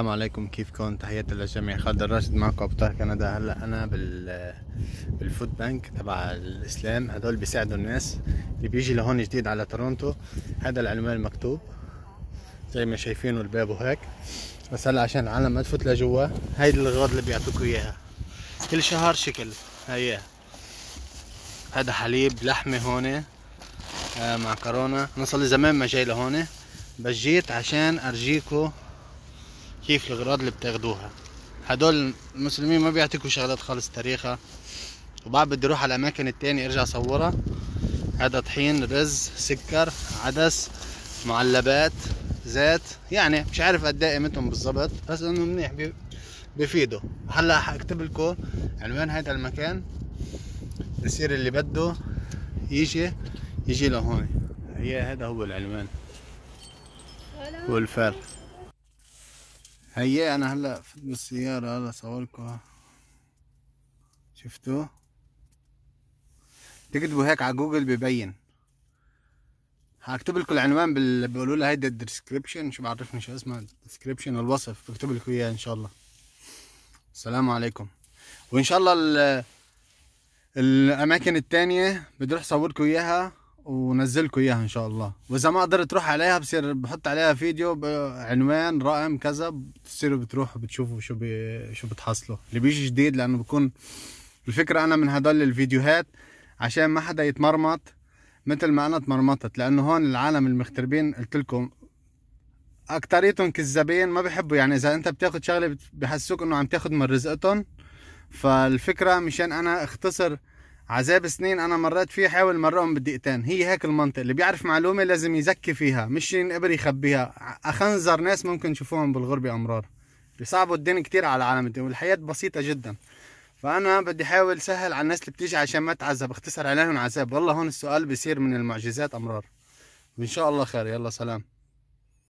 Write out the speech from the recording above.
السلام عليكم كيفكم تحياتي للجميع خالد الراشد معكم ابطال كندا هلا انا بال بالفود بانك تبع الاسلام هدول بيساعدوا الناس اللي بيجي لهون جديد على تورونتو هذا العنوان مكتوب زي ما شايفينه الباب وهيك بس هلا عشان العالم ما تفوت لجوا هيدي الغرض اللي بيعطوكوا اياها كل شهر شكل هي هذا حليب لحمه هون آه، معكرونه انا صار لي زمان ما جاي لهون بس جيت عشان ارجيكم كيف الأغراض اللي بتاخدوها هدول المسلمين ما بيعطيكوا شغلات خالص تاريخها وبعد بدي اروح على الاماكن التانية ارجع اصورها هذا طحين رز سكر عدس معلبات زيت يعني مش عارف قد ايه قيمتهم بالظبط بس انه منيح بيفيدوا هلا حكتب لكم عنوان هذا المكان يصير اللي بده يجي يجي لهون هي هذا هو العنوان هو هيا انا هلا فت بالسيارة هلا صوركم شفتوه تكتبوا هيك على جوجل ببين هكتب لكم العنوان بال... بقولوا له هيدا الديسكريبشن شو بعرفني شو اسمها الديسكريبشن الوصف بكتب لكم اياه ان شاء الله السلام عليكم وان شاء الله ال... الاماكن التانية بدي اروح لكم اياها ونزلكم اياها ان شاء الله واذا ما قدرت تروح عليها بصير بحط عليها فيديو عنوان رقم كذا بتصيروا بتروحوا بتشوفوا شو بي... شو بتحصلوا اللي بيجي جديد لانه بكون الفكره انا من هدول الفيديوهات عشان ما حدا يتمرمط مثل ما انا تمرمطت لانه هون العالم المغتربين قلت لكم اكتريتهم كذابين ما بحبوا يعني اذا انت بتاخذ شغله بحسوك انه عم تاخذ من رزقتهم فالفكره مشان انا اختصر عذاب سنين انا مريت فيه حاول مرقهم بالدقيقتين هي هيك المنطق اللي بيعرف معلومه لازم يزكي فيها مش ينقبر يخبيها اخنزر ناس ممكن تشوفوهم بالغربه امرار بيصعبوا الدين كتير على العالم والحياه بسيطه جدا فانا بدي احاول سهل على الناس اللي بتيجي عشان ما تعذب اختصر عليهم عذاب والله هون السؤال بيصير من المعجزات امرار وان شاء الله خير يلا سلام